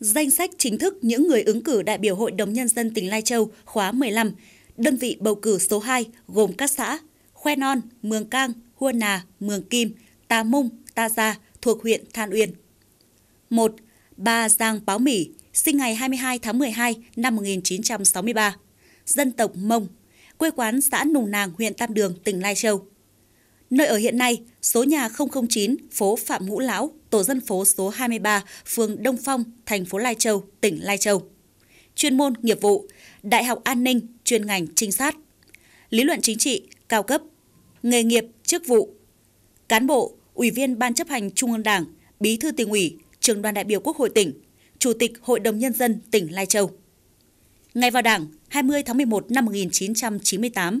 danh sách chính thức những người ứng cử đại biểu Hội đồng Nhân dân tỉnh Lai Châu khóa 15, đơn vị bầu cử số 2 gồm các xã Khoe Non, Mường Cang, Hua Nà, Mường Kim, Tà Mung, Ta Gia thuộc huyện Than Uyên. 1. Bà Giang Báo Mỹ, sinh ngày 22 tháng 12 năm 1963, dân tộc Mông, quê quán xã Nùng Nàng, huyện Tam Đường, tỉnh Lai Châu. Nơi ở hiện nay, số nhà 009, phố Phạm Ngũ Lão, tổ dân phố số 23, phường Đông Phong, thành phố Lai Châu, tỉnh Lai Châu. Chuyên môn nghiệp vụ: Đại học An ninh, chuyên ngành trinh sát. Lý luận chính trị cao cấp. Nghề nghiệp: chức vụ. Cán bộ: Ủy viên Ban chấp hành Trung ương Đảng, Bí thư tỉnh ủy, Trường đoàn đại biểu Quốc hội tỉnh, Chủ tịch Hội đồng nhân dân tỉnh Lai Châu. Ngày vào Đảng 20 tháng 11 năm 1998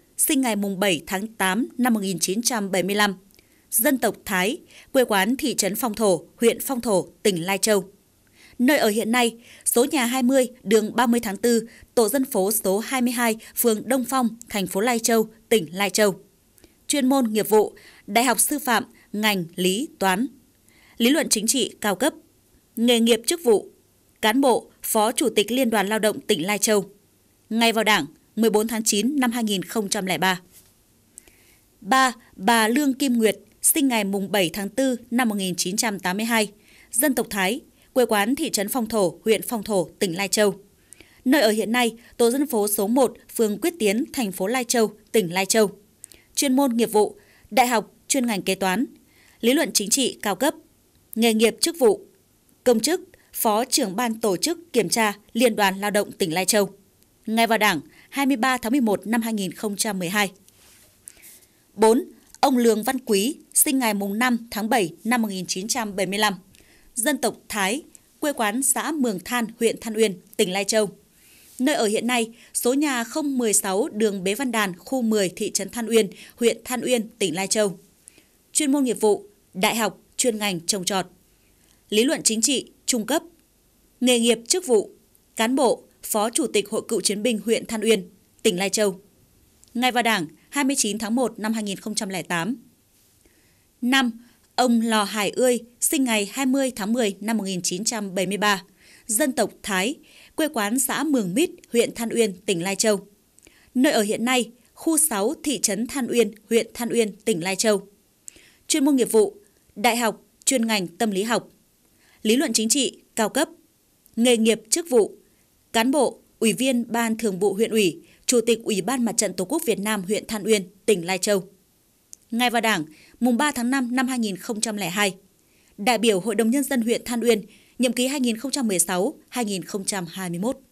sinh ngày 7 tháng 8 năm 1975, dân tộc Thái, quê quán thị trấn Phong Thổ, huyện Phong Thổ, tỉnh Lai Châu. Nơi ở hiện nay, số nhà 20, đường 30 tháng 4, tổ dân phố số 22, phường Đông Phong, thành phố Lai Châu, tỉnh Lai Châu. Chuyên môn nghiệp vụ, Đại học Sư phạm, ngành Lý Toán. Lý luận chính trị cao cấp. Nghề nghiệp chức vụ, cán bộ, phó chủ tịch Liên đoàn Lao động tỉnh Lai Châu. Ngay vào đảng, 14 tháng 9 năm 2003. 3. Bà Lương Kim Nguyệt, sinh ngày 7 tháng 4 năm 1982, dân tộc Thái, quê quán thị trấn Phong Thổ, huyện Phong Thổ, tỉnh Lai Châu. Nơi ở hiện nay, tổ dân phố số 1, phường Quyết Tiến, thành phố Lai Châu, tỉnh Lai Châu. Chuyên môn nghiệp vụ, đại học, chuyên ngành kế toán, lý luận chính trị cao cấp, nghề nghiệp chức vụ, công chức, phó trưởng ban tổ chức kiểm tra Liên đoàn Lao động tỉnh Lai Châu. Ngay vào Đảng, 23 tháng 11 năm 2012. 4. Ông Lường Văn Quý, sinh ngày mùng 5 tháng 7 năm 1975, dân tộc Thái, quê quán xã Mường Than, huyện Than Uyên, tỉnh Lai Châu. Nơi ở hiện nay, số nhà 016 đường Bế Văn Đàn, khu 10 thị trấn Than Uyên, huyện Than Uyên, tỉnh Lai Châu. Chuyên môn nghiệp vụ, đại học, chuyên ngành trồng trọt. Lý luận chính trị, trung cấp. Nghề nghiệp chức vụ, cán bộ, Phó Chủ tịch Hội Cựu Chiến binh huyện Than Uyên, tỉnh Lai Châu. Ngay vào Đảng 29 tháng 1 năm 2008. 5. Ông Lò Hải Ươi, sinh ngày 20 tháng 10 năm 1973, dân tộc Thái, quê quán xã Mường Mít, huyện Than Uyên, tỉnh Lai Châu. Nơi ở hiện nay, khu 6 thị trấn Than Uyên, huyện Than Uyên, tỉnh Lai Châu. Chuyên môn nghiệp vụ, đại học, chuyên ngành tâm lý học. Lý luận chính trị, cao cấp. Nghề nghiệp chức vụ, cán bộ, ủy viên Ban Thường vụ huyện ủy, Chủ tịch Ủy ban Mặt trận Tổ quốc Việt Nam huyện Than Uyên, tỉnh Lai Châu. Ngay vào Đảng, mùng 3 tháng 5 năm 2002, đại biểu Hội đồng Nhân dân huyện Than Uyên, nhiệm ký 2016-2021.